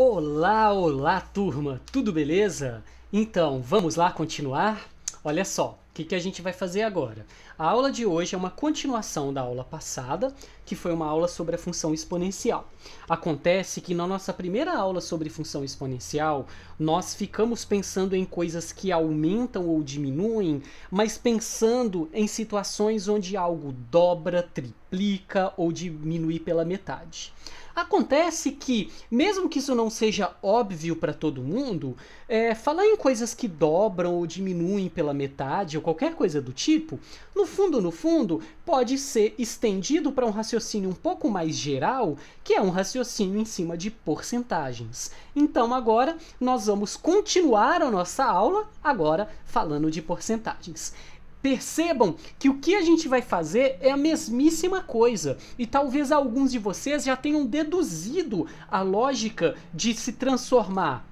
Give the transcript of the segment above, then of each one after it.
Olá, olá turma, tudo beleza? Então, vamos lá continuar? Olha só, o que, que a gente vai fazer agora? A aula de hoje é uma continuação da aula passada, que foi uma aula sobre a função exponencial. Acontece que na nossa primeira aula sobre função exponencial, nós ficamos pensando em coisas que aumentam ou diminuem, mas pensando em situações onde algo dobra, triplica ou diminui pela metade. Acontece que, mesmo que isso não seja óbvio para todo mundo, é, falar em coisas que dobram ou diminuem pela metade ou qualquer coisa do tipo, no fundo, no fundo, pode ser estendido para um raciocínio um pouco mais geral, que é um raciocínio em cima de porcentagens. Então agora nós vamos continuar a nossa aula agora falando de porcentagens. Percebam que o que a gente vai fazer é a mesmíssima coisa, e talvez alguns de vocês já tenham deduzido a lógica de se transformar.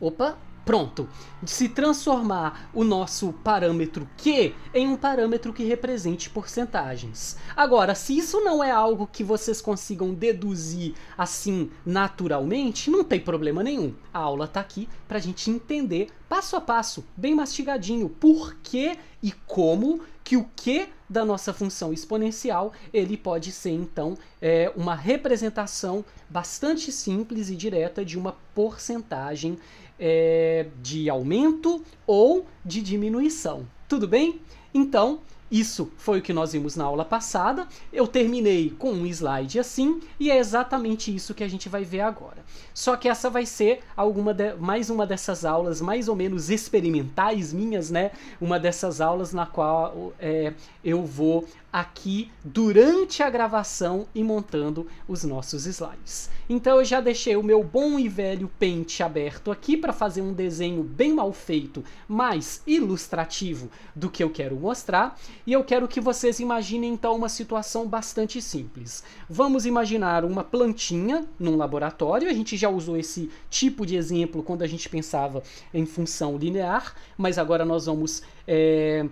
Opa, Pronto, de se transformar o nosso parâmetro Q em um parâmetro que represente porcentagens. Agora, se isso não é algo que vocês consigam deduzir assim naturalmente, não tem problema nenhum. A aula está aqui para a gente entender passo a passo, bem mastigadinho, por que e como que o Q da nossa função exponencial ele pode ser então é, uma representação bastante simples e direta de uma porcentagem é, de aumento ou de diminuição. Tudo bem? Então, isso foi o que nós vimos na aula passada. Eu terminei com um slide assim e é exatamente isso que a gente vai ver agora. Só que essa vai ser alguma de, mais uma dessas aulas mais ou menos experimentais minhas, né? Uma dessas aulas na qual é, eu vou aqui durante a gravação e montando os nossos slides. Então eu já deixei o meu bom e velho pente aberto aqui para fazer um desenho bem mal feito, mas ilustrativo do que eu quero mostrar, e eu quero que vocês imaginem então uma situação bastante simples. Vamos imaginar uma plantinha num laboratório, a gente já usou esse tipo de exemplo quando a gente pensava em função linear, mas agora nós vamos é,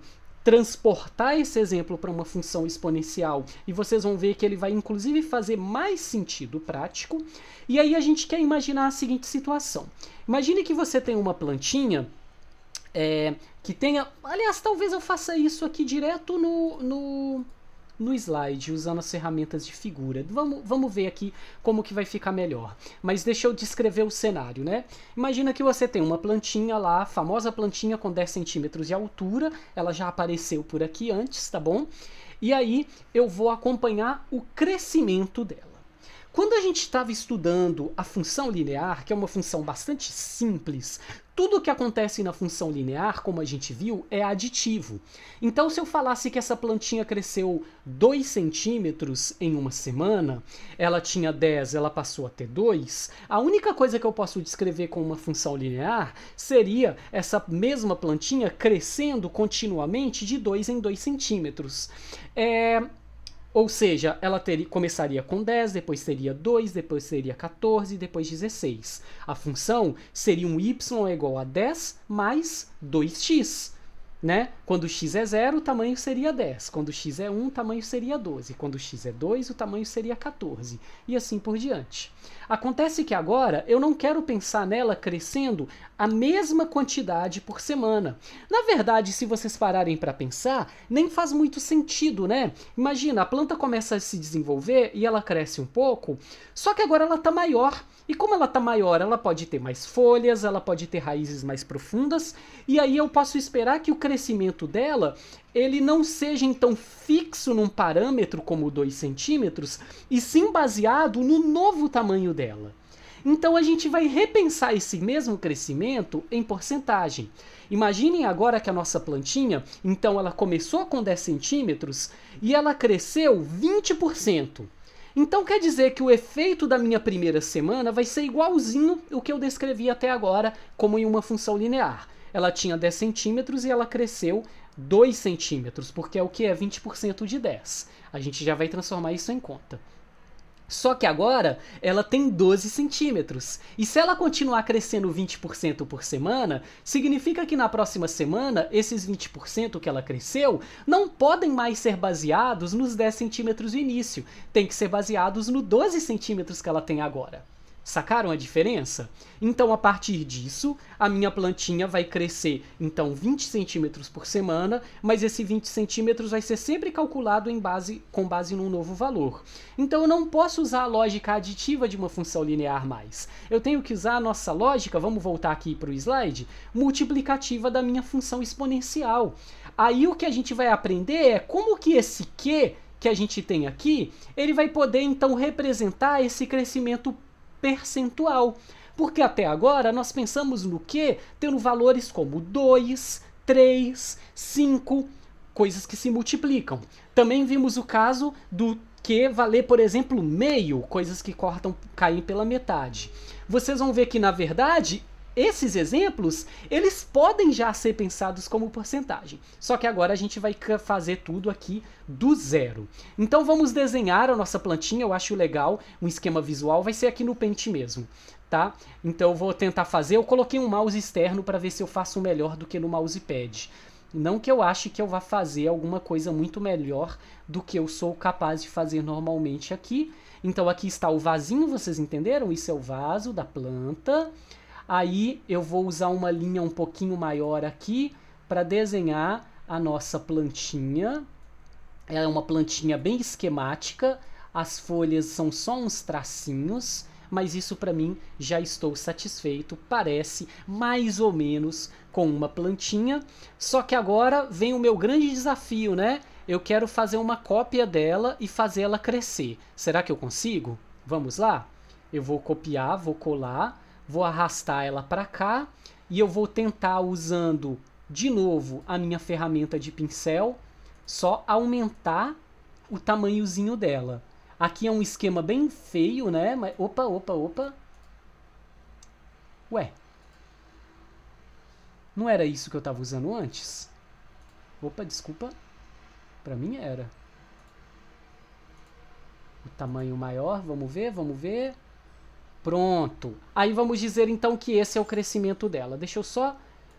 transportar esse exemplo para uma função exponencial e vocês vão ver que ele vai inclusive fazer mais sentido prático. E aí a gente quer imaginar a seguinte situação. Imagine que você tem uma plantinha é, que tenha. Aliás, talvez eu faça isso aqui direto no, no, no slide usando as ferramentas de figura. Vamos, vamos ver aqui como que vai ficar melhor. Mas deixa eu descrever o cenário, né? Imagina que você tem uma plantinha lá, a famosa plantinha com 10 centímetros de altura, ela já apareceu por aqui antes, tá bom? E aí eu vou acompanhar o crescimento dela. Quando a gente estava estudando a função linear, que é uma função bastante simples, tudo o que acontece na função linear, como a gente viu, é aditivo. Então, se eu falasse que essa plantinha cresceu 2 centímetros em uma semana, ela tinha 10, ela passou a ter 2, a única coisa que eu posso descrever com uma função linear seria essa mesma plantinha crescendo continuamente de 2 em 2 centímetros. É, ou seja, ela teria, começaria com 10, depois seria 2, depois seria 14, depois 16. A função seria um y igual a 10 mais 2x né? Quando x é 0, o tamanho seria 10. Quando x é 1, o tamanho seria 12. Quando x é 2, o tamanho seria 14. E assim por diante. Acontece que agora eu não quero pensar nela crescendo a mesma quantidade por semana. Na verdade, se vocês pararem para pensar, nem faz muito sentido, né? Imagina, a planta começa a se desenvolver e ela cresce um pouco, só que agora ela está maior. E como ela está maior, ela pode ter mais folhas, ela pode ter raízes mais profundas, e aí eu posso esperar que o crescimento dela ele não seja então fixo num parâmetro como 2 centímetros, e sim baseado no novo tamanho dela. Então a gente vai repensar esse mesmo crescimento em porcentagem. Imaginem agora que a nossa plantinha, então ela começou com 10 centímetros e ela cresceu 20%. Então quer dizer que o efeito da minha primeira semana vai ser igualzinho o que eu descrevi até agora como em uma função linear. Ela tinha 10 centímetros e ela cresceu 2 centímetros, porque é o que é 20% de 10. A gente já vai transformar isso em conta. Só que agora ela tem 12 centímetros. E se ela continuar crescendo 20% por semana, significa que na próxima semana esses 20% que ela cresceu não podem mais ser baseados nos 10 centímetros do início. Tem que ser baseados no 12 centímetros que ela tem agora. Sacaram a diferença? Então, a partir disso, a minha plantinha vai crescer então 20 centímetros por semana, mas esse 20 centímetros vai ser sempre calculado em base, com base num novo valor. Então, eu não posso usar a lógica aditiva de uma função linear mais. Eu tenho que usar a nossa lógica, vamos voltar aqui para o slide, multiplicativa da minha função exponencial. Aí, o que a gente vai aprender é como que esse q que a gente tem aqui, ele vai poder então representar esse crescimento percentual. Porque até agora nós pensamos no que tendo valores como 2, 3, 5, coisas que se multiplicam. Também vimos o caso do que valer, por exemplo, meio, coisas que cortam, caem pela metade. Vocês vão ver que, na verdade, esses exemplos, eles podem já ser pensados como porcentagem. Só que agora a gente vai fazer tudo aqui do zero. Então vamos desenhar a nossa plantinha, eu acho legal, um esquema visual, vai ser aqui no Paint mesmo, tá? Então eu vou tentar fazer, eu coloquei um mouse externo para ver se eu faço melhor do que no mousepad. Não que eu ache que eu vá fazer alguma coisa muito melhor do que eu sou capaz de fazer normalmente aqui. Então aqui está o vasinho, vocês entenderam? Isso é o vaso da planta. Aí eu vou usar uma linha um pouquinho maior aqui para desenhar a nossa plantinha. Ela é uma plantinha bem esquemática, as folhas são só uns tracinhos, mas isso para mim já estou satisfeito, parece mais ou menos com uma plantinha. Só que agora vem o meu grande desafio, né? Eu quero fazer uma cópia dela e fazer ela crescer. Será que eu consigo? Vamos lá? Eu vou copiar, vou colar vou arrastar ela para cá e eu vou tentar usando de novo a minha ferramenta de pincel, só aumentar o tamanhozinho dela. Aqui é um esquema bem feio, né? Mas, opa, opa, opa. Ué. Não era isso que eu estava usando antes? Opa, desculpa. Para mim era. O tamanho maior, vamos ver, vamos ver. Pronto. Aí vamos dizer então que esse é o crescimento dela. Deixa eu só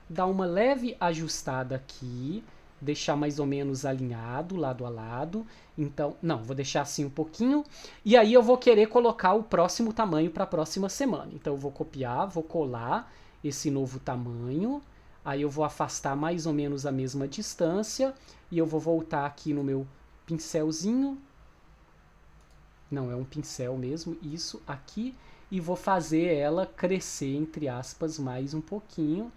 dar uma leve ajustada aqui, deixar mais ou menos alinhado, lado a lado. Então, não, vou deixar assim um pouquinho. E aí eu vou querer colocar o próximo tamanho para a próxima semana. Então eu vou copiar, vou colar esse novo tamanho. Aí eu vou afastar mais ou menos a mesma distância e eu vou voltar aqui no meu pincelzinho. Não, é um pincel mesmo, isso aqui e vou fazer ela crescer, entre aspas, mais um pouquinho.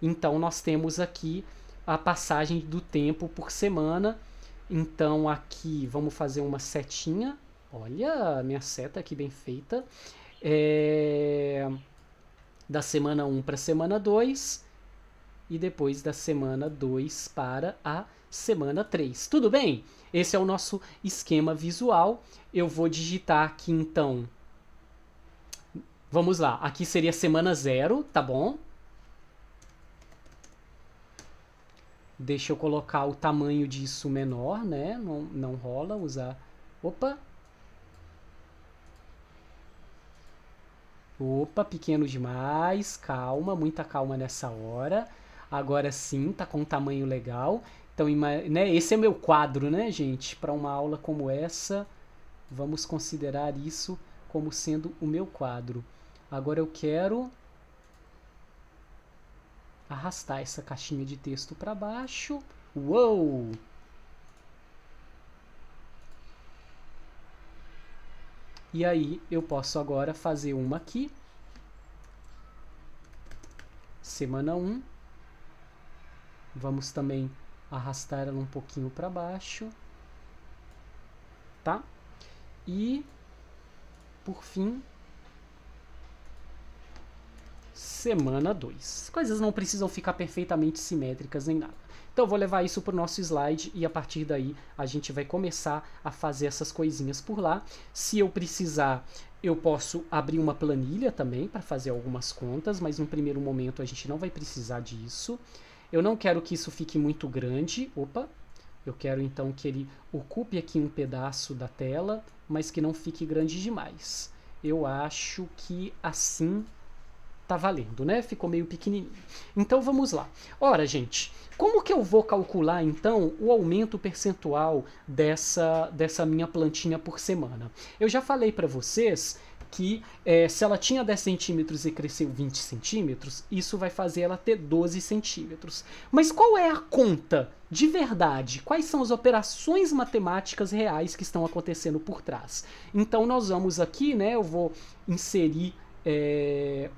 Então, nós temos aqui a passagem do tempo por semana. Então, aqui vamos fazer uma setinha. Olha, minha seta aqui bem feita. É... Da semana 1 para a semana 2. E depois da semana 2 para a semana 3. Tudo bem? Esse é o nosso esquema visual. Eu vou digitar aqui, então, Vamos lá, aqui seria semana zero, tá bom? Deixa eu colocar o tamanho disso menor, né? Não, não rola usar... Opa! Opa, pequeno demais. Calma, muita calma nessa hora. Agora sim, tá com um tamanho legal. Então, né, esse é meu quadro, né, gente? Para uma aula como essa, vamos considerar isso como sendo o meu quadro. Agora eu quero arrastar essa caixinha de texto para baixo. Uou! E aí eu posso agora fazer uma aqui. Semana 1. Vamos também arrastar ela um pouquinho para baixo. Tá? E por fim, semana 2. Coisas não precisam ficar perfeitamente simétricas nem nada. Então vou levar isso para o nosso slide e a partir daí a gente vai começar a fazer essas coisinhas por lá. Se eu precisar, eu posso abrir uma planilha também para fazer algumas contas, mas no primeiro momento a gente não vai precisar disso. Eu não quero que isso fique muito grande. Opa! Eu quero então que ele ocupe aqui um pedaço da tela, mas que não fique grande demais. Eu acho que assim tá valendo, né? Ficou meio pequenininho. Então vamos lá. Ora, gente, como que eu vou calcular então o aumento percentual dessa, dessa minha plantinha por semana? Eu já falei para vocês que é, se ela tinha 10 centímetros e cresceu 20 centímetros, isso vai fazer ela ter 12 centímetros. Mas qual é a conta de verdade? Quais são as operações matemáticas reais que estão acontecendo por trás? Então nós vamos aqui, né? Eu vou inserir é,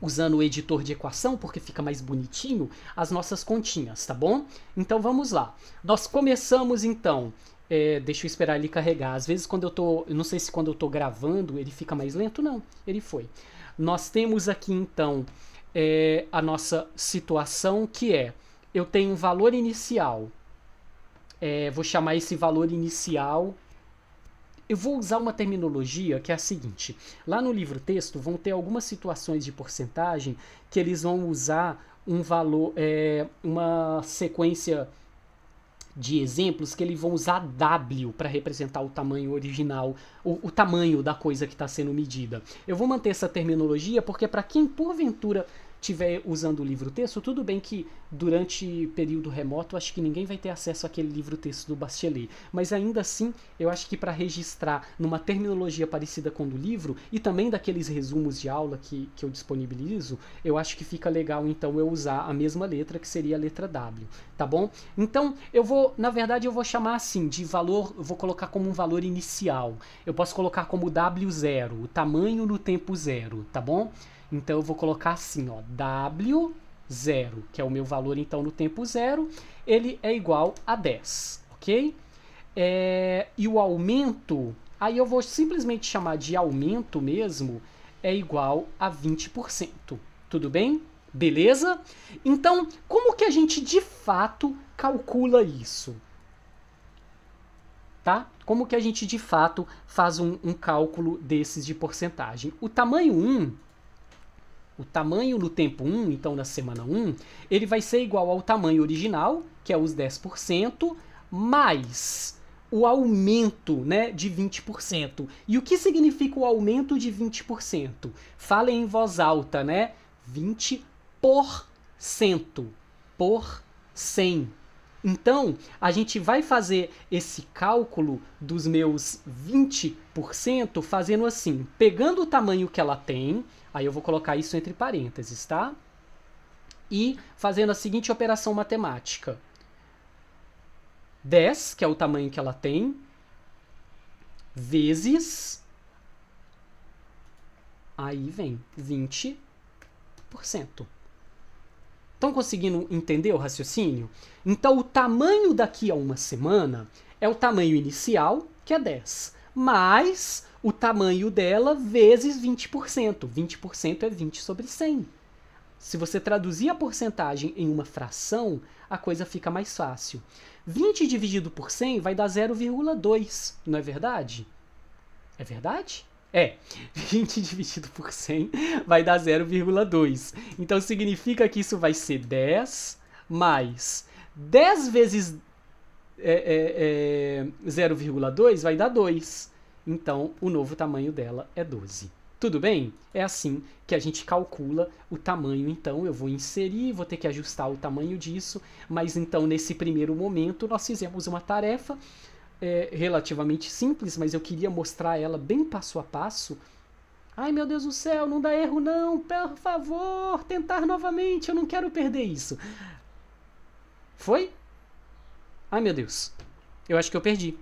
usando o editor de equação, porque fica mais bonitinho, as nossas continhas, tá bom? Então vamos lá. Nós começamos então. É, deixa eu esperar ele carregar. Às vezes quando eu tô. não sei se quando eu tô gravando ele fica mais lento, não. Ele foi. Nós temos aqui então é, a nossa situação que é. Eu tenho um valor inicial. É, vou chamar esse valor inicial eu vou usar uma terminologia que é a seguinte: lá no livro texto vão ter algumas situações de porcentagem que eles vão usar um valor, é, uma sequência de exemplos que eles vão usar W para representar o tamanho original, o, o tamanho da coisa que está sendo medida. Eu vou manter essa terminologia porque para quem porventura tiver usando o livro-texto, tudo bem que durante período remoto acho que ninguém vai ter acesso àquele livro-texto do Bachelet, mas ainda assim eu acho que para registrar numa terminologia parecida com do livro e também daqueles resumos de aula que, que eu disponibilizo, eu acho que fica legal então eu usar a mesma letra que seria a letra W, tá bom? Então eu vou, na verdade eu vou chamar assim de valor, vou colocar como um valor inicial, eu posso colocar como W0, o tamanho no tempo zero, tá bom? Então eu vou colocar assim, ó, W0, que é o meu valor então no tempo zero, ele é igual a 10, ok? É, e o aumento, aí eu vou simplesmente chamar de aumento mesmo, é igual a 20%, tudo bem? Beleza? Então, como que a gente de fato calcula isso? Tá? Como que a gente de fato faz um, um cálculo desses de porcentagem? O tamanho 1 o tamanho no tempo 1, então na semana 1, ele vai ser igual ao tamanho original, que é os 10%, mais o aumento né, de 20%. E o que significa o aumento de 20%? Fale em voz alta, né? 20%. Por 100. Então, a gente vai fazer esse cálculo dos meus 20% fazendo assim, pegando o tamanho que ela tem, Aí eu vou colocar isso entre parênteses, tá? E fazendo a seguinte operação matemática. 10, que é o tamanho que ela tem, vezes. Aí vem 20%. Estão conseguindo entender o raciocínio? Então, o tamanho daqui a uma semana é o tamanho inicial, que é 10, mais o tamanho dela vezes 20%. 20% é 20 sobre 100. Se você traduzir a porcentagem em uma fração, a coisa fica mais fácil. 20 dividido por 100 vai dar 0,2, não é verdade? É verdade? É, 20 dividido por 100 vai dar 0,2. Então significa que isso vai ser 10 mais 10 vezes é, é, é, 0,2 vai dar 2. Então, o novo tamanho dela é 12. Tudo bem? É assim que a gente calcula o tamanho. Então, eu vou inserir, vou ter que ajustar o tamanho disso, mas então, nesse primeiro momento, nós fizemos uma tarefa é, relativamente simples, mas eu queria mostrar ela bem passo a passo. Ai meu Deus do céu, não dá erro não, por favor, tentar novamente, eu não quero perder isso. Foi? Ai meu Deus, eu acho que eu perdi.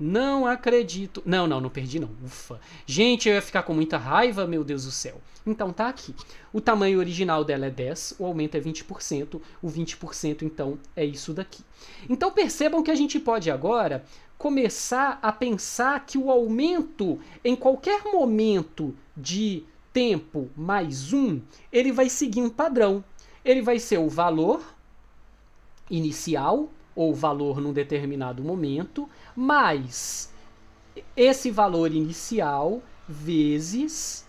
Não acredito. Não, não, não perdi não. Ufa. Gente, eu ia ficar com muita raiva, meu Deus do céu. Então tá aqui. O tamanho original dela é 10, o aumento é 20%, o 20% então é isso daqui. Então percebam que a gente pode agora começar a pensar que o aumento em qualquer momento de tempo mais um, ele vai seguir um padrão. Ele vai ser o valor inicial ou valor num determinado momento mais esse valor inicial vezes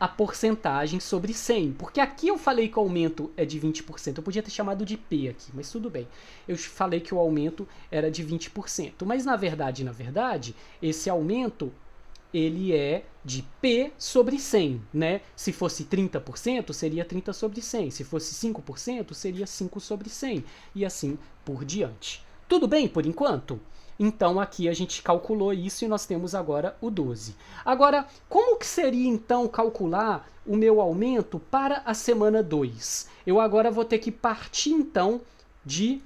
a porcentagem sobre 100. Porque aqui eu falei que o aumento é de 20%. Eu podia ter chamado de P aqui, mas tudo bem. Eu falei que o aumento era de 20%. Mas na verdade, na verdade, esse aumento ele é de P sobre 100, né? Se fosse 30%, seria 30 sobre 100. Se fosse 5%, seria 5 sobre 100. E assim por diante. Tudo bem por enquanto? Então aqui a gente calculou isso e nós temos agora o 12. Agora, como que seria então calcular o meu aumento para a semana 2? Eu agora vou ter que partir então de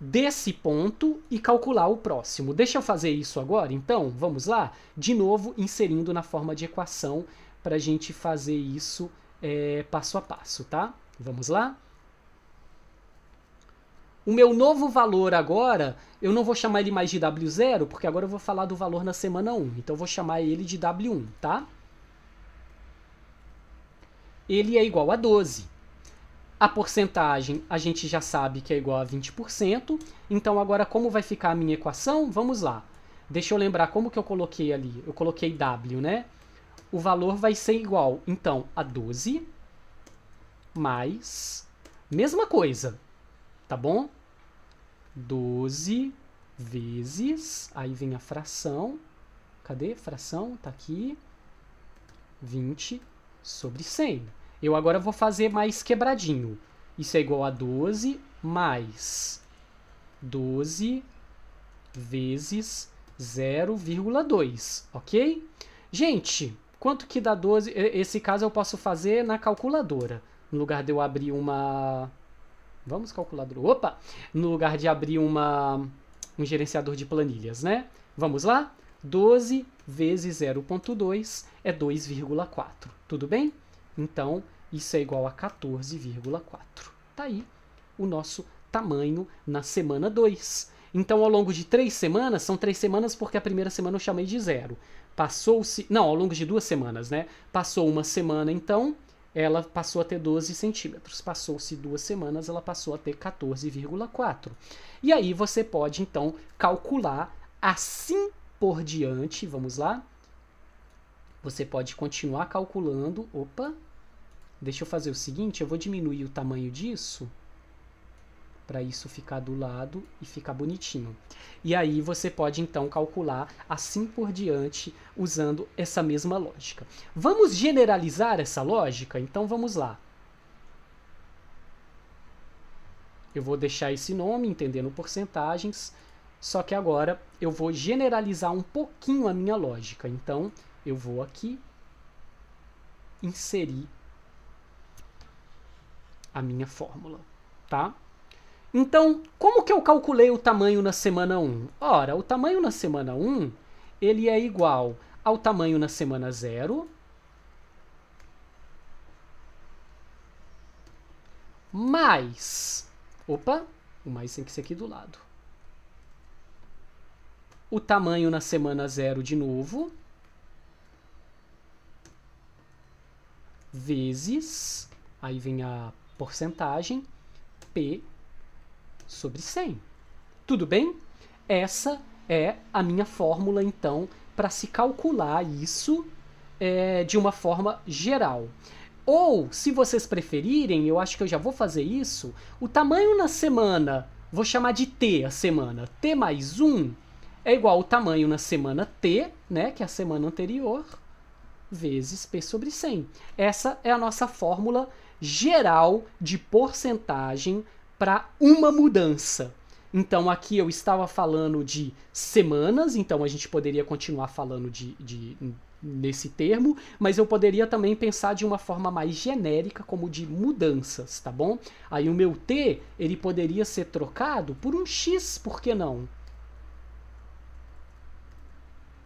desse ponto e calcular o próximo. Deixa eu fazer isso agora, então? Vamos lá? De novo, inserindo na forma de equação para a gente fazer isso é, passo a passo, tá? Vamos lá? O meu novo valor agora, eu não vou chamar ele mais de W0, porque agora eu vou falar do valor na semana 1. Então eu vou chamar ele de W1, tá? Ele é igual a 12. A porcentagem a gente já sabe que é igual a 20%. Então agora como vai ficar a minha equação? Vamos lá. Deixa eu lembrar como que eu coloquei ali. Eu coloquei W, né? O valor vai ser igual, então, a 12 mais... Mesma coisa, tá bom? 12 vezes, aí vem a fração, cadê? Fração, tá aqui, 20 sobre 100. Eu agora vou fazer mais quebradinho. Isso é igual a 12 mais 12 vezes 0,2, ok? Gente, quanto que dá 12? Esse caso eu posso fazer na calculadora. No lugar de eu abrir uma Vamos calculador. Opa! No lugar de abrir uma, um gerenciador de planilhas, né? Vamos lá? 12 vezes 0.2 é 2,4. Tudo bem? Então, isso é igual a 14,4. Tá aí o nosso tamanho na semana 2. Então, ao longo de três semanas, são três semanas porque a primeira semana eu chamei de zero. Passou-se. Não, ao longo de duas semanas, né? Passou uma semana, então, ela passou a ter 12 centímetros. Passou-se duas semanas, ela passou a ter 14,4. E aí você pode então calcular assim por diante. Vamos lá? Você pode continuar calculando. Opa! Deixa eu fazer o seguinte: eu vou diminuir o tamanho disso para isso ficar do lado e ficar bonitinho. E aí você pode então calcular assim por diante usando essa mesma lógica. Vamos generalizar essa lógica? Então vamos lá. Eu vou deixar esse nome, entendendo porcentagens, só que agora eu vou generalizar um pouquinho a minha lógica. Então eu vou aqui inserir a minha fórmula, tá? Então, como que eu calculei o tamanho na semana 1? Ora, o tamanho na semana 1, ele é igual ao tamanho na semana 0, mais... Opa, o mais tem que ser aqui do lado. O tamanho na semana 0 de novo. Vezes, aí vem a porcentagem, P sobre 100. Tudo bem? Essa é a minha fórmula, então, para se calcular isso é, de uma forma geral. Ou, se vocês preferirem, eu acho que eu já vou fazer isso, o tamanho na semana, vou chamar de T a semana, T mais 1 é igual ao tamanho na semana T, né, que é a semana anterior, vezes P sobre 100. Essa é a nossa fórmula geral de porcentagem para uma mudança. Então aqui eu estava falando de semanas, então a gente poderia continuar falando de, de nesse termo, mas eu poderia também pensar de uma forma mais genérica, como de mudanças, tá bom? Aí o meu T, ele poderia ser trocado por um X, por que não?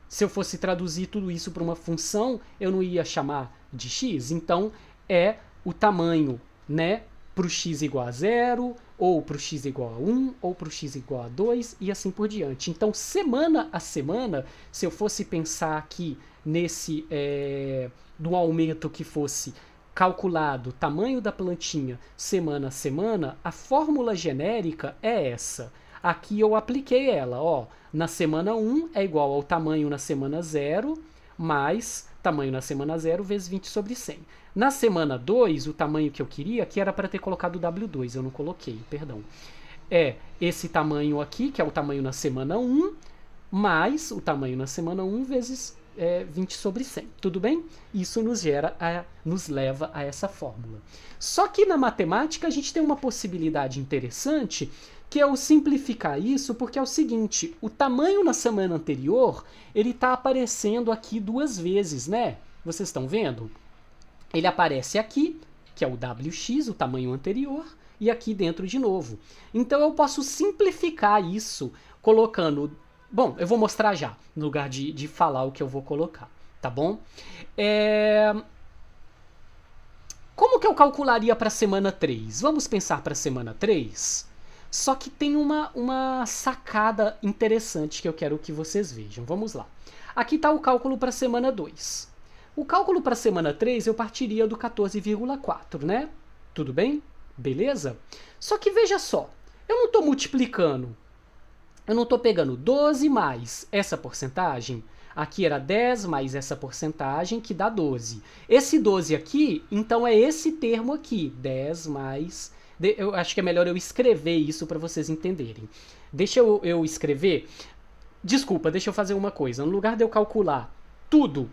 Se eu fosse traduzir tudo isso para uma função, eu não ia chamar de X, então é o tamanho, né? Para o X igual a zero, ou para o x igual a 1, ou para o x igual a 2 e assim por diante. Então, semana a semana, se eu fosse pensar aqui nesse é, do aumento que fosse calculado tamanho da plantinha semana a semana, a fórmula genérica é essa. Aqui eu apliquei ela, ó, na semana 1 é igual ao tamanho na semana 0, mais tamanho na semana 0 vezes 20 sobre 100. Na semana 2, o tamanho que eu queria, que era para ter colocado o W2, eu não coloquei, perdão. É esse tamanho aqui, que é o tamanho na semana 1, mais o tamanho na semana 1 vezes é, 20 sobre 100. Tudo bem? Isso nos gera, a, nos leva a essa fórmula. Só que na matemática a gente tem uma possibilidade interessante que eu é simplificar isso porque é o seguinte, o tamanho na semana anterior, ele está aparecendo aqui duas vezes, né? Vocês estão vendo? Ele aparece aqui, que é o WX, o tamanho anterior, e aqui dentro de novo. Então eu posso simplificar isso colocando... Bom, eu vou mostrar já, no lugar de, de falar o que eu vou colocar, tá bom? É... Como que eu calcularia para a semana 3? Vamos pensar para a semana 3? Só que tem uma, uma sacada interessante que eu quero que vocês vejam. Vamos lá. Aqui está o cálculo para a semana 2. O cálculo para a semana 3 eu partiria do 14,4, né? Tudo bem? Beleza? Só que veja só, eu não estou multiplicando. Eu não estou pegando 12 mais essa porcentagem. Aqui era 10 mais essa porcentagem, que dá 12. Esse 12 aqui, então é esse termo aqui, 10 mais de, eu acho que é melhor eu escrever isso para vocês entenderem. Deixa eu, eu escrever. Desculpa, deixa eu fazer uma coisa. No lugar de eu calcular tudo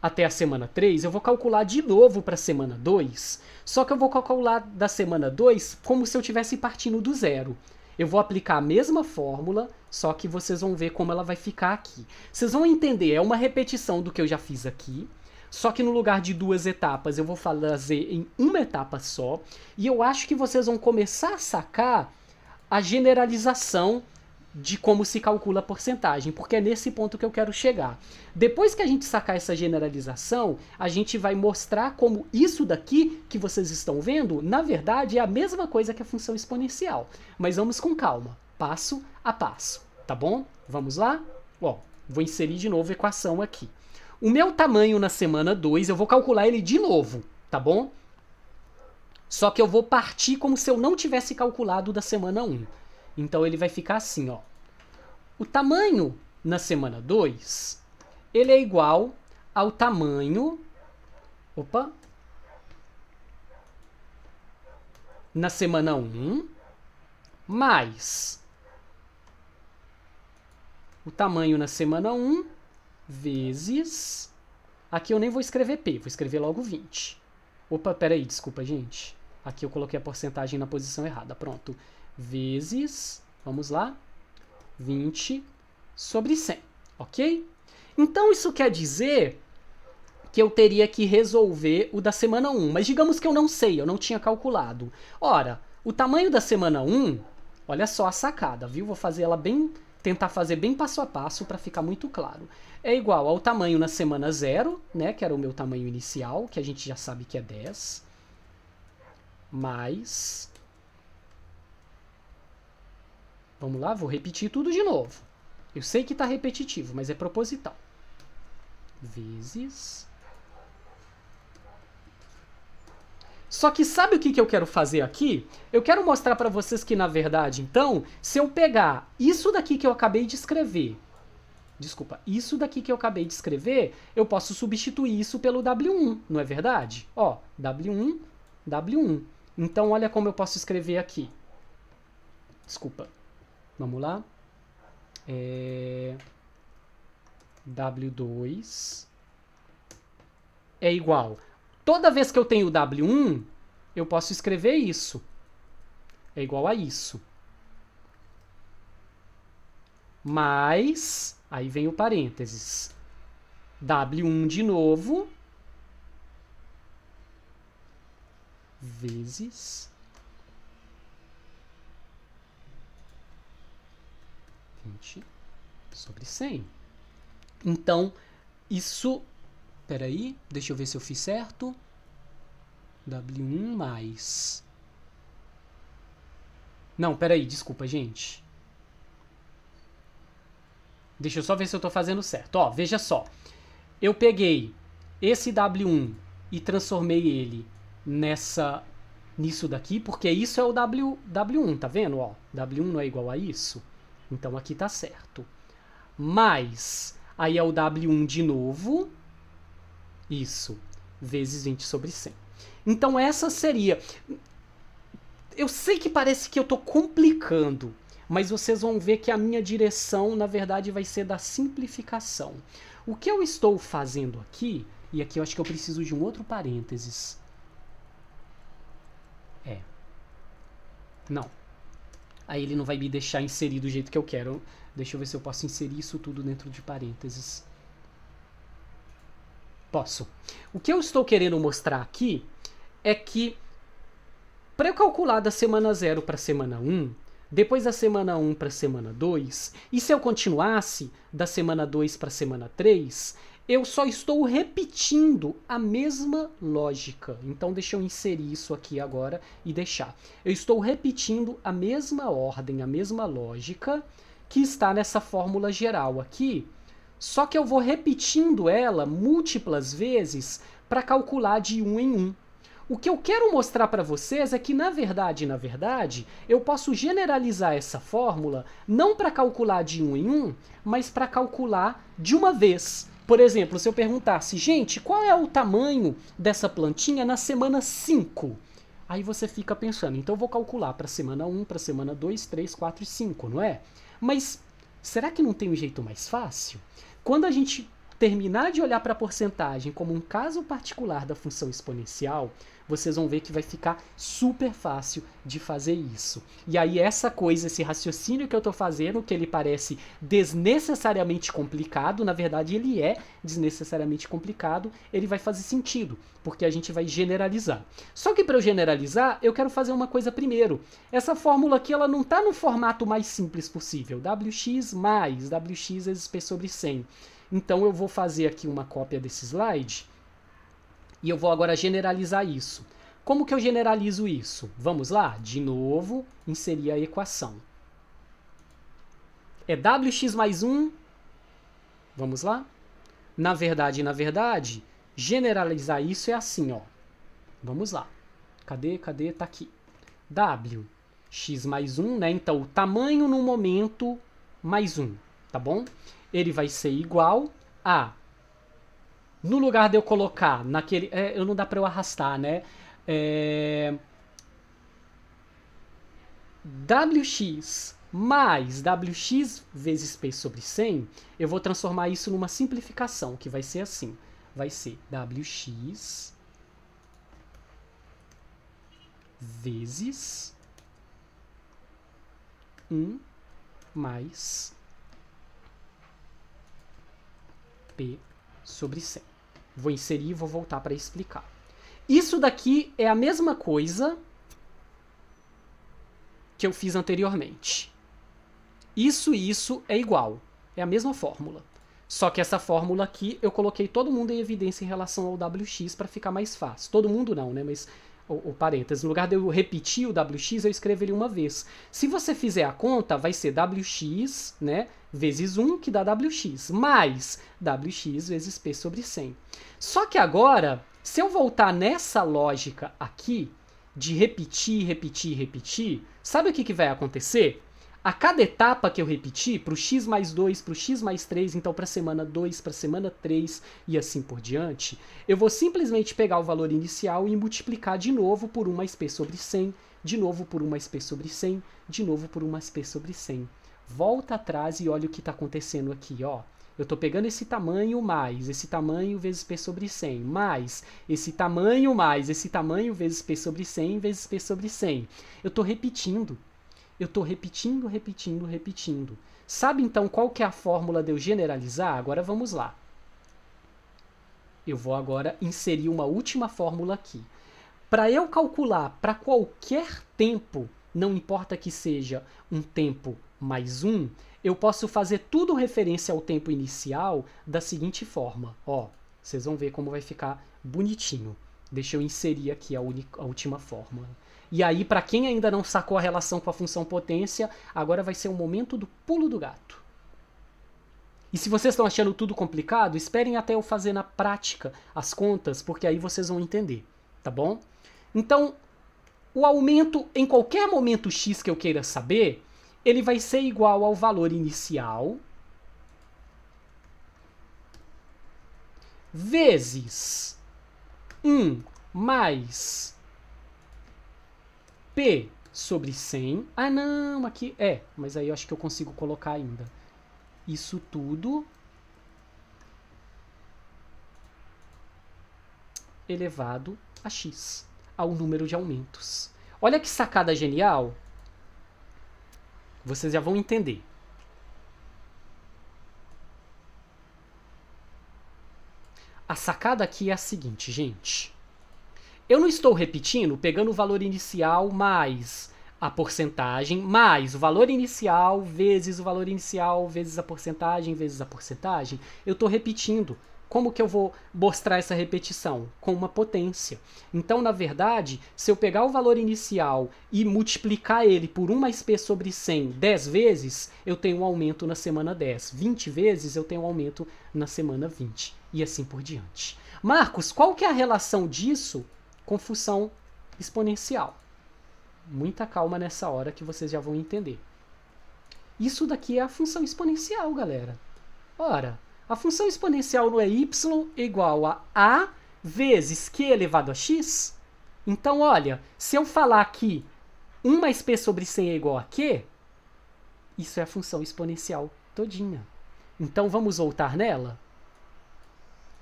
até a semana 3, eu vou calcular de novo para a semana 2, só que eu vou calcular da semana 2 como se eu estivesse partindo do zero. Eu vou aplicar a mesma fórmula, só que vocês vão ver como ela vai ficar aqui. Vocês vão entender, é uma repetição do que eu já fiz aqui, só que no lugar de duas etapas, eu vou fazer em uma etapa só. E eu acho que vocês vão começar a sacar a generalização de como se calcula a porcentagem, porque é nesse ponto que eu quero chegar. Depois que a gente sacar essa generalização, a gente vai mostrar como isso daqui que vocês estão vendo, na verdade, é a mesma coisa que a função exponencial. Mas vamos com calma, passo a passo, tá bom? Vamos lá? Ó, vou inserir de novo a equação aqui. O meu tamanho na semana 2, eu vou calcular ele de novo, tá bom? Só que eu vou partir como se eu não tivesse calculado da semana 1. Um. Então ele vai ficar assim, ó. O tamanho na semana 2, ele é igual ao tamanho... Opa! Na semana 1, um, mais o tamanho na semana 1, um, vezes. Aqui eu nem vou escrever P, vou escrever logo 20. Opa, peraí, desculpa, gente. Aqui eu coloquei a porcentagem na posição errada. Pronto. Vezes, vamos lá, 20 sobre 100, ok? Então isso quer dizer que eu teria que resolver o da semana 1. Mas digamos que eu não sei, eu não tinha calculado. Ora, o tamanho da semana 1, olha só a sacada, viu? Vou fazer ela bem tentar fazer bem passo a passo para ficar muito claro. É igual ao tamanho na semana 0, né, que era o meu tamanho inicial, que a gente já sabe que é 10, mais... Vamos lá, vou repetir tudo de novo. Eu sei que está repetitivo, mas é proposital. Vezes Só que sabe o que, que eu quero fazer aqui? Eu quero mostrar para vocês que, na verdade, então, se eu pegar isso daqui que eu acabei de escrever, desculpa, isso daqui que eu acabei de escrever, eu posso substituir isso pelo W1, não é verdade? Ó, W1, W1. Então, olha como eu posso escrever aqui. Desculpa. Vamos lá. É... W2 é igual Toda vez que eu tenho W1, eu posso escrever isso. É igual a isso. Mais, aí vem o parênteses. W1 de novo. Vezes. vinte sobre 100. Então, isso Espera aí, deixa eu ver se eu fiz certo. W1 mais... Não, pera aí, desculpa, gente. Deixa eu só ver se eu estou fazendo certo. Ó, veja só. Eu peguei esse W1 e transformei ele nessa nisso daqui, porque isso é o w, W1, tá vendo? Ó, W1 não é igual a isso. Então aqui está certo. Mais, aí é o W1 de novo, isso, vezes 20 sobre 100. Então essa seria... Eu sei que parece que eu estou complicando, mas vocês vão ver que a minha direção, na verdade, vai ser da simplificação. O que eu estou fazendo aqui, e aqui eu acho que eu preciso de um outro parênteses. É. Não. Aí ele não vai me deixar inserir do jeito que eu quero. Deixa eu ver se eu posso inserir isso tudo dentro de parênteses. Posso. O que eu estou querendo mostrar aqui é que para eu calcular da semana 0 para semana 1, um, depois da semana 1 um para semana 2, e se eu continuasse da semana 2 para semana 3, eu só estou repetindo a mesma lógica. Então deixa eu inserir isso aqui agora e deixar. Eu estou repetindo a mesma ordem, a mesma lógica que está nessa fórmula geral aqui, só que eu vou repetindo ela múltiplas vezes para calcular de um em um. O que eu quero mostrar para vocês é que, na verdade, na verdade, eu posso generalizar essa fórmula não para calcular de um em um, mas para calcular de uma vez. Por exemplo, se eu perguntasse, gente, qual é o tamanho dessa plantinha na semana 5? Aí você fica pensando, então eu vou calcular para semana 1, para semana 2, 3, 4 e 5, não é? Mas será que não tem um jeito mais fácil? quando a gente terminar de olhar para a porcentagem como um caso particular da função exponencial, vocês vão ver que vai ficar super fácil de fazer isso. E aí essa coisa, esse raciocínio que eu estou fazendo, que ele parece desnecessariamente complicado, na verdade ele é desnecessariamente complicado, ele vai fazer sentido, porque a gente vai generalizar. Só que para eu generalizar, eu quero fazer uma coisa primeiro. Essa fórmula aqui, ela não está no formato mais simples possível, wx mais, wx vezes p sobre 100. Então eu vou fazer aqui uma cópia desse slide e eu vou agora generalizar isso. Como que eu generalizo isso? Vamos lá? De novo, inserir a equação. É Wx mais 1. Vamos lá? Na verdade, na verdade, generalizar isso é assim, ó. Vamos lá. Cadê? Cadê? Tá aqui. W, x mais 1, né? Então, o tamanho no momento mais 1, tá bom? ele vai ser igual a. No lugar de eu colocar naquele. É, eu não dá para eu arrastar, né? É, wx mais wx vezes p sobre 100, eu vou transformar isso numa simplificação, que vai ser assim. Vai ser wx vezes 1 mais sobre 100. Vou inserir e vou voltar para explicar. Isso daqui é a mesma coisa que eu fiz anteriormente. Isso e isso é igual. É a mesma fórmula. Só que essa fórmula aqui eu coloquei todo mundo em evidência em relação ao Wx para ficar mais fácil. Todo mundo não, né? Mas o, o parênteses. No lugar de eu repetir o wx, eu escrevo ele uma vez. Se você fizer a conta, vai ser wx, né? Vezes 1, que dá wx, mais wx vezes p sobre 100. Só que agora, se eu voltar nessa lógica aqui, de repetir, repetir, repetir, sabe o que, que vai acontecer? A cada etapa que eu repeti, para o x mais 2, para o x mais 3, então para a semana 2, para a semana 3 e assim por diante, eu vou simplesmente pegar o valor inicial e multiplicar de novo por 1 mais p sobre 100, de novo por 1 mais p sobre 100, de novo por 1 mais p sobre 100. Volta atrás e olha o que está acontecendo aqui, ó. Eu estou pegando esse tamanho mais esse tamanho vezes p sobre 100, mais esse tamanho mais esse tamanho vezes p sobre 100 vezes p sobre 100. Eu estou repetindo eu estou repetindo, repetindo, repetindo. Sabe então qual que é a fórmula de eu generalizar? Agora vamos lá. Eu vou agora inserir uma última fórmula aqui. Para eu calcular para qualquer tempo, não importa que seja um tempo mais um, eu posso fazer tudo referência ao tempo inicial da seguinte forma. Ó, vocês vão ver como vai ficar bonitinho. Deixa eu inserir aqui a, a última fórmula. E aí, para quem ainda não sacou a relação com a função potência, agora vai ser o momento do pulo do gato. E se vocês estão achando tudo complicado, esperem até eu fazer na prática as contas, porque aí vocês vão entender, tá bom? Então, o aumento em qualquer momento x que eu queira saber, ele vai ser igual ao valor inicial vezes 1 mais P sobre 100. Ah, não, aqui é, mas aí eu acho que eu consigo colocar ainda. Isso tudo elevado a x, ao número de aumentos. Olha que sacada genial. Vocês já vão entender. A sacada aqui é a seguinte, gente. Eu não estou repetindo, pegando o valor inicial mais a porcentagem, mais o valor inicial vezes o valor inicial vezes a porcentagem vezes a porcentagem. Eu estou repetindo. Como que eu vou mostrar essa repetição? Com uma potência. Então, na verdade, se eu pegar o valor inicial e multiplicar ele por 1 mais p sobre 100 10 vezes, eu tenho um aumento na semana 10. 20 vezes, eu tenho um aumento na semana 20. E assim por diante. Marcos, qual que é a relação disso com função exponencial. Muita calma nessa hora que vocês já vão entender. Isso daqui é a função exponencial, galera. Ora, a função exponencial não é y igual a a vezes q elevado a x? Então, olha, se eu falar que 1 mais p sobre 100 é igual a q, isso é a função exponencial todinha. Então, vamos voltar nela?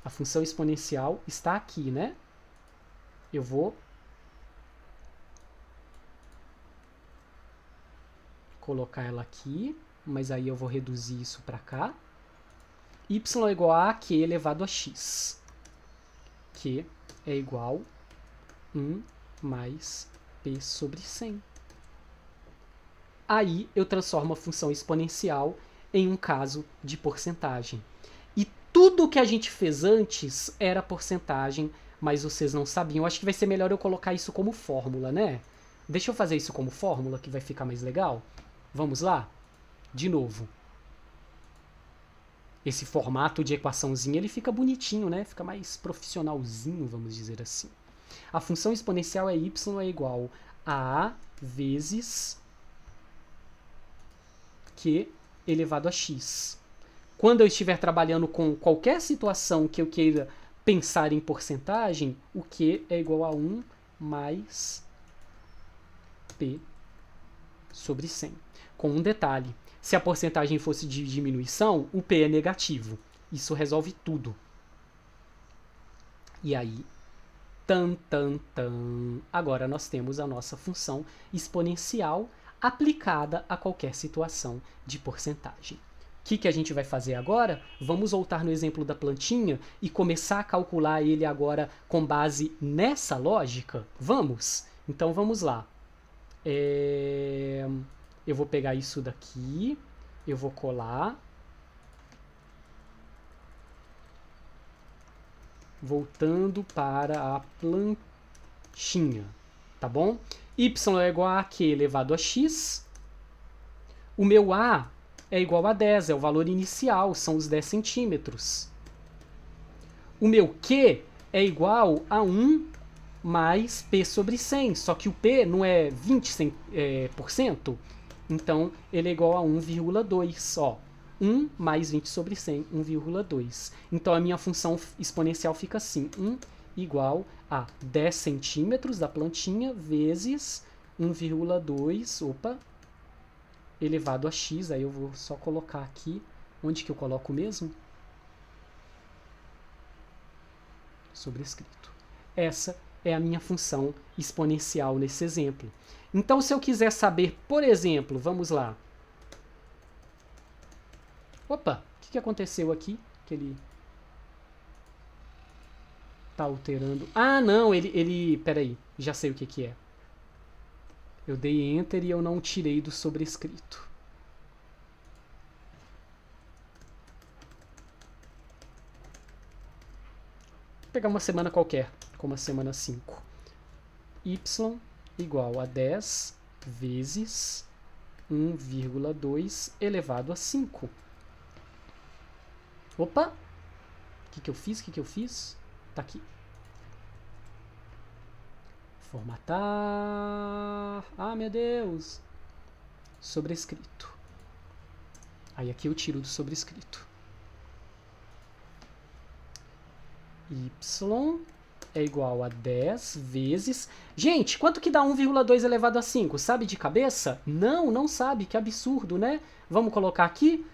A função exponencial está aqui, né? Eu vou colocar ela aqui, mas aí eu vou reduzir isso para cá. y é igual a q elevado a x, que é igual 1 mais p sobre 100. Aí eu transformo a função exponencial em um caso de porcentagem. E tudo que a gente fez antes era porcentagem mas vocês não sabiam. Eu acho que vai ser melhor eu colocar isso como fórmula, né? Deixa eu fazer isso como fórmula, que vai ficar mais legal. Vamos lá? De novo. Esse formato de equaçãozinha, ele fica bonitinho, né? Fica mais profissionalzinho, vamos dizer assim. A função exponencial é y é igual a vezes q elevado a x. Quando eu estiver trabalhando com qualquer situação que eu queira pensar em porcentagem, o Q é igual a 1 mais P sobre 100. Com um detalhe, se a porcentagem fosse de diminuição, o P é negativo. Isso resolve tudo. E aí, tan, tan, tan, agora nós temos a nossa função exponencial aplicada a qualquer situação de porcentagem. O que, que a gente vai fazer agora? Vamos voltar no exemplo da plantinha e começar a calcular ele agora com base nessa lógica? Vamos? Então vamos lá. É... Eu vou pegar isso daqui, eu vou colar. Voltando para a plantinha, tá bom? Y é igual a Q elevado a X. O meu A é igual a 10, é o valor inicial, são os 10 centímetros. O meu Q é igual a 1 mais P sobre 100, só que o P não é 20%, é, por cento, então ele é igual a 1,2, ó. 1 mais 20 sobre 100, 1,2. Então a minha função exponencial fica assim, 1 igual a 10 centímetros da plantinha vezes 1,2, opa, elevado a x, aí eu vou só colocar aqui, onde que eu coloco mesmo? Sobrescrito. Essa é a minha função exponencial nesse exemplo. Então, se eu quiser saber, por exemplo, vamos lá. Opa, o que, que aconteceu aqui? Que ele está alterando. Ah, não, ele, ele... Peraí, já sei o que, que é. Eu dei Enter e eu não tirei do sobrescrito. Vou pegar uma semana qualquer, como a semana 5. Y igual a 10 vezes 1,2 elevado a 5. Opa! O que, que eu fiz? O que, que eu fiz? Tá aqui. Formatar. Ah, meu Deus! Sobrescrito. Aí aqui eu tiro do sobrescrito. Y é igual a 10 vezes. Gente, quanto que dá 1,2 elevado a 5? Sabe de cabeça? Não, não sabe, que absurdo, né? Vamos colocar aqui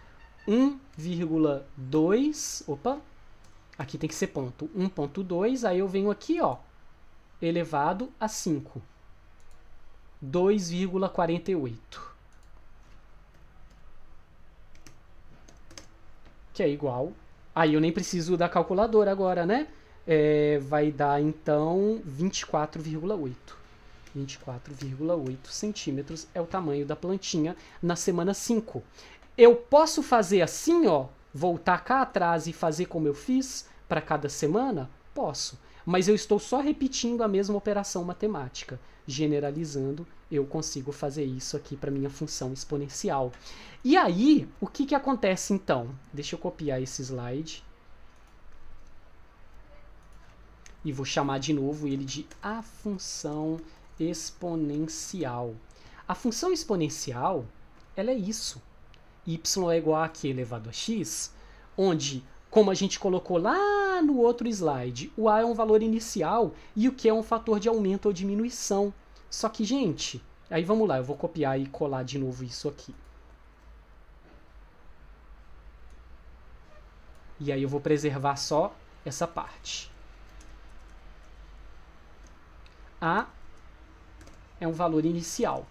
1,2. Opa! Aqui tem que ser ponto. 1,2. Aí eu venho aqui, ó elevado a 5. 2,48. Que é igual. Aí eu nem preciso da calculadora agora, né? É, vai dar então 24,8. 24,8 centímetros é o tamanho da plantinha na semana 5. Eu posso fazer assim, ó, voltar cá atrás e fazer como eu fiz para cada semana? Posso mas eu estou só repetindo a mesma operação matemática. Generalizando, eu consigo fazer isso aqui para minha função exponencial. E aí, o que, que acontece então? Deixa eu copiar esse slide. E vou chamar de novo ele de a função exponencial. A função exponencial, ela é isso. y é igual a q elevado a x, onde, como a gente colocou lá no outro slide. O A é um valor inicial e o Q é um fator de aumento ou diminuição. Só que, gente, aí vamos lá, eu vou copiar e colar de novo isso aqui. E aí eu vou preservar só essa parte. A é um valor inicial.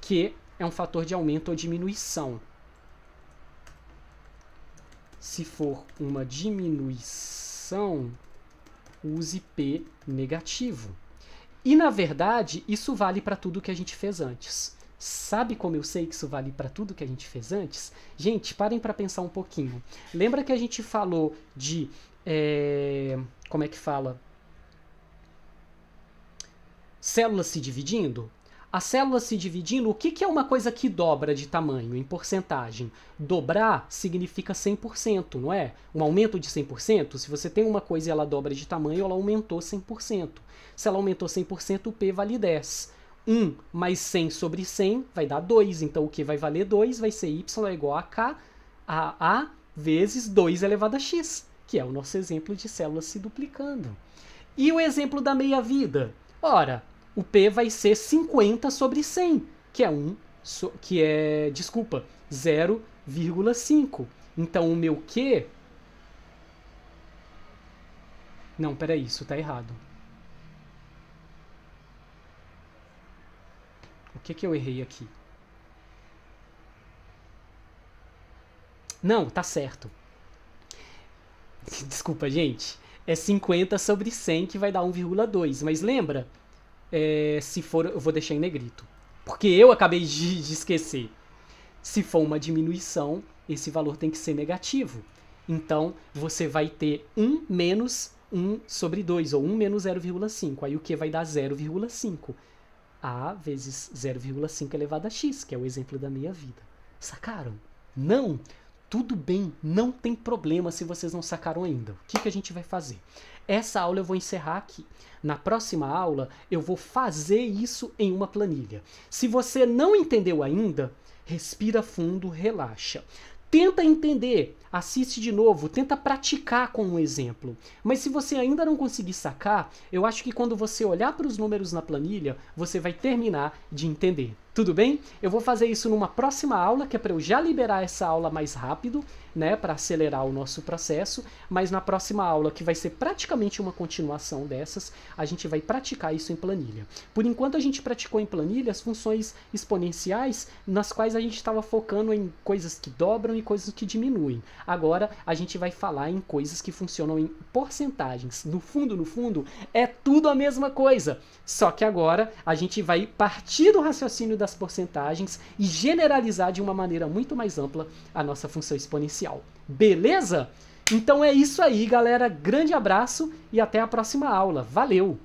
Q é um fator de aumento ou diminuição. Se for uma diminuição, use P negativo. E na verdade, isso vale para tudo que a gente fez antes. Sabe como eu sei que isso vale para tudo que a gente fez antes? Gente, parem para pensar um pouquinho. Lembra que a gente falou de. É, como é que fala? Células se dividindo? a célula se dividindo, o que, que, é uma coisa que dobra de tamanho em porcentagem? Dobrar significa 100%, não é? Um aumento de 100%, se você tem uma coisa e ela dobra de tamanho, ela aumentou 100%. Se ela aumentou 100%, o P vale 10. 1 mais 100 sobre 100 vai dar 2, então o que vai valer 2 vai ser Y é igual a K, a A vezes 2 elevado a X, que é o nosso exemplo de células se duplicando. E o exemplo da meia-vida? Ora, o P vai ser 50 sobre 100, que é 1, so, que é, desculpa, 0,5. Então o meu Q... Não, peraí, isso tá errado. O que que eu errei aqui? Não, tá certo. Desculpa, gente. É 50 sobre 100 que vai dar 1,2. Mas lembra, é, se for, eu vou deixar em negrito. Porque eu acabei de, de esquecer. Se for uma diminuição, esse valor tem que ser negativo. Então, você vai ter 1 menos 1 sobre 2, ou 1 menos 0,5. Aí o que vai dar 0,5? A vezes 0,5 elevado a x, que é o exemplo da meia-vida. Sacaram? Não! Tudo bem, não tem problema se vocês não sacaram ainda. O que, que a gente vai fazer? Essa aula eu vou encerrar aqui. Na próxima aula eu vou fazer isso em uma planilha. Se você não entendeu ainda, respira fundo, relaxa. Tenta entender, assiste de novo, tenta praticar com um exemplo. Mas se você ainda não conseguir sacar, eu acho que quando você olhar para os números na planilha, você vai terminar de entender. Tudo bem? Eu vou fazer isso numa próxima aula, que é para eu já liberar essa aula mais rápido, né, para acelerar o nosso processo, mas na próxima aula, que vai ser praticamente uma continuação dessas, a gente vai praticar isso em planilha. Por enquanto a gente praticou em planilha as funções exponenciais, nas quais a gente estava focando em coisas que dobram e coisas que diminuem. Agora a gente vai falar em coisas que funcionam em porcentagens. No fundo, no fundo, é tudo a mesma coisa, só que agora a gente vai partir do raciocínio das porcentagens e generalizar de uma maneira muito mais ampla a nossa função exponencial. Beleza? Então é isso aí, galera. Grande abraço e até a próxima aula. Valeu!